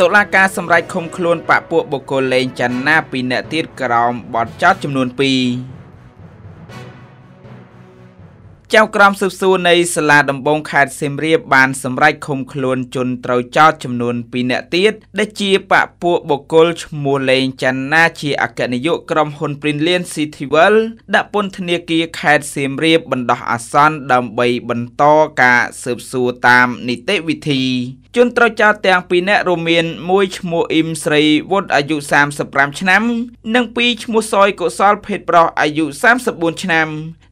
តុលាការសម្រេចឃុំខ្លួនបពពួកបុគ្គលលែងច័ន្ទណាពីអ្នកទៀតក្រោមបទចោទចំនួន2ចៅក្រមស៊ើបសួរនៃសាលាដំបងខេត្តសៀមរាបបានសម្រេចឃុំខ្លួនជនត្រូវចោទចំនួន2នាក់ទៀតដែលជាបពួកបុគ្គលឈ្មោះលេងច័ន្ទណាជាអគ្គនាយកក្រុមហ៊ុន Prinlian Cityvel ដាក់ពន្ធនាគារខេត្តសៀមរាបបណ្ដោះអាសន្នដើម្បីបន្តការស៊ើបសួរតាមនីតិវិធី ជនត្រូវចោទទាំងពីរនាក់រួមមានមួយឈ្មោះអ៊ីមស្រីវុតអាយុ35ឆ្នាំ និងពីរឈ្មោះសយកុសលភេទប្រុសអាយុ34ឆ្នាំ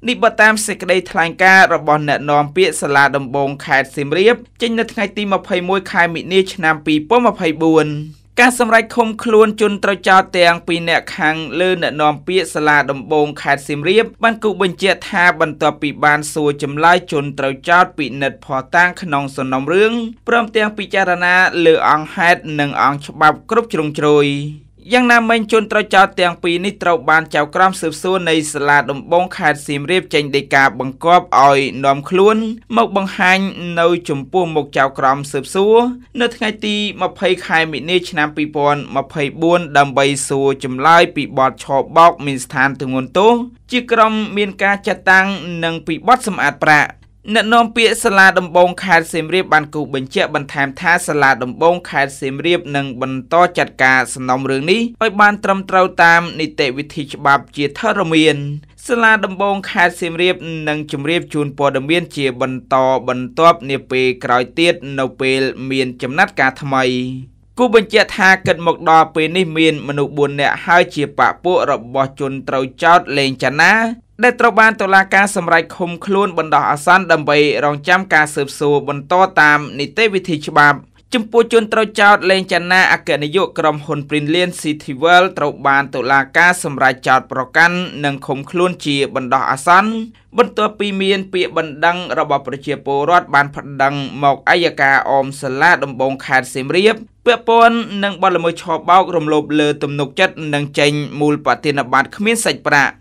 នេះបើតាមសេចក្តីថ្លែងការណ៍របស់អ្នកនាំពាក្យសាលាដំបងខេត្តសៀមរាបចេញនៅថ្ងៃទី21ខែមិនិនាឆ្នាំ2024ការសម្រេចឃុំខ្លួនជនត្រូវចោទទាំងពីរអ្នកខាងលើអ្នកនាំពាក្យសាលាដំបងខេត្តសៀមរាបបានគូបញ្ជាក់ថាបន្ទាប់ពីបានសួរចម្លើយជនត្រូវចោទពិនិត្យភស្តុតាងក្នុងសំណុំរឿងព្រមទាំងពិចារណាលើអង្គហេតុនិងអង្គច្បាប់គ្រប់ជ្រុងជ្រោយយ៉ាងណាមិញជនត្រូវចោទទាំងពីរនេះត្រូវបានចៅក្រមស៊ើបសួរនៃសាលា ដំបងខេត្តសៀមរាប ចេញដីកាបង្គាប់ឲ្យនាំខ្លួន មកបង្ហាញនៅចំពោះមុខចៅក្រមស៊ើបសួរនៅថ្ងៃទី20ខែមិនិលឆ្នាំ2024ដើម្បីសួរចម្លើយពីបទឆោបោកមានស្ថានទងន់ទោសជាក្រុមមានការចាត់តាំងនិងពីបទសម្អាតប្រាក់អ្នកនាំពាក្យសាលាដំបងខេត្តសៀមរាបបានគូបញ្ជាក់បន្ថែមថាសាលាដំបងខេត្តសៀមរាបនឹងបន្តចាត់ការសំណុំរឿងនេះឲ្យបានត្រឹមត្រូវតាមនីតិវិធីច្បាប់ជាធរមានសាលាដំបងខេត្តសៀមរាបនឹងជម្រាបជូនព័ត៌មានជាបន្តបន្ទាប់នាពេលក្រោយទៀតនៅពេលមានចំណាត់ការថ្មីគូបញ្ជាក់ថាគិតមកដល់ពេលនេះមានមនុស្ស4នាក់ហើយជាបពពួករបស់ជនត្រូវចោតលេងចនាដែលត្រូវបានតុលាការសម្រេចឃុំខ្លួនបណ្ដោះអាសន្នដើម្បីរងចាំការស៊ើបសួរបន្តតាមនីតិវិធីច្បាប់ចំពោះជនត្រូវចោទលេងចនាអគ្គនាយកក្រុមហ៊ុន Prinlian Cityvel ត្រូវបានតុលាការសម្រេចចោទប្រកាន់និងឃុំខ្លួនជា បណ្ដោះអាសន្នបន្ទាប់ពីមាន ពាក្យបណ្ដឹងរបស់ប្រជាពលរដ្ឋបានប្តឹងមកអัยការអមសាលាដំបងខេត្តសៀមរាបពាក់ព័ន្ធនឹងបទល្មើសឆបោករំលោភលើទំនុកចិត្តនិងចេញមូលបទានប័ត្រគ្មានសាច់ប្រាក់